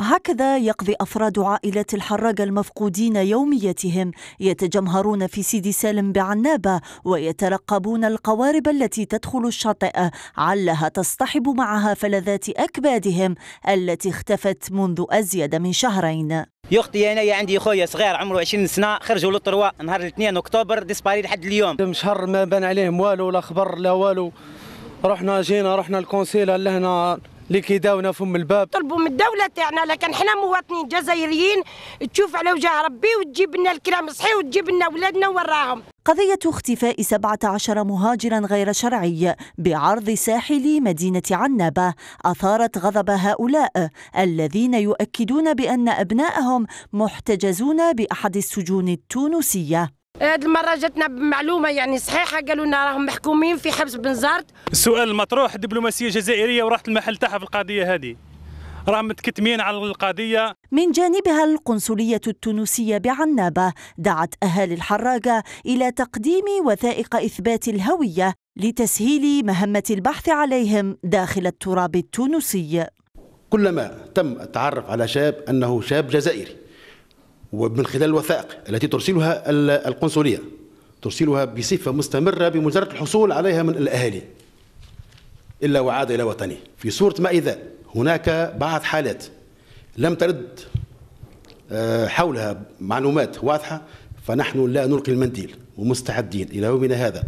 هكذا يقضي أفراد عائلة الحراج المفقودين يوميتهم يتجمهرون في سيدي سالم بعنابة ويترقبون القوارب التي تدخل الشاطئ علها تصطحب معها فلذات أكبادهم التي اختفت منذ أزيد من شهرين يختي أنا انايا عندي خويا صغير عمره 20 سنه خرجوا للطروا نهار الاثنين اكتوبر ديسباري لحد اليوم شهر ما بان عليهم والو لا خبر لا والو رحنا جينا رحنا الكونسيل لهنا اللي كيداونا فم الباب طلبوا من الدوله تاعنا لكن حنا مواطنين جزائريين تشوف على وجه ربي وتجيب لنا الكلام صحي وتجيب لنا ولادنا وراهم قضية اختفاء 17 مهاجرا غير شرعي بعرض ساحل مدينة عنابة أثارت غضب هؤلاء الذين يؤكدون بأن أبنائهم محتجزون بأحد السجون التونسية هذه المرة جاتنا بمعلومة يعني صحيحة قالوا لنا راهم محكومين في حبس بنزرت. السؤال المطروح دبلوماسية جزائرية وراحت المحل تاعها في القضية هذه راهم متكتمين على القضية من جانبها القنصلية التونسية بعنابة دعت أهالي الحراقة إلى تقديم وثائق إثبات الهوية لتسهيل مهمة البحث عليهم داخل التراب التونسي كلما تم التعرف على شاب أنه شاب جزائري ومن خلال الوثائق التي ترسلها القنصلية ترسلها بصفة مستمرة بمجرد الحصول عليها من الأهالي إلا وعاد إلى وطنه في صوره ما إذا هناك بعض حالات لم ترد آه، حولها معلومات واضحة فنحن لا نلقي المنديل ومستعدين إلى يومنا هذا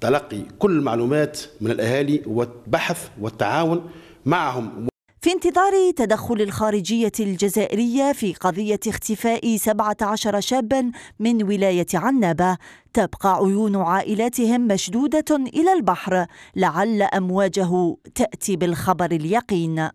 تلقي كل المعلومات من الأهالي والبحث والتعاون معهم في انتظار تدخل الخارجية الجزائرية في قضية اختفاء 17 شابا من ولاية عنابة تبقى عيون عائلاتهم مشدودة إلى البحر لعل أمواجه تأتي بالخبر اليقين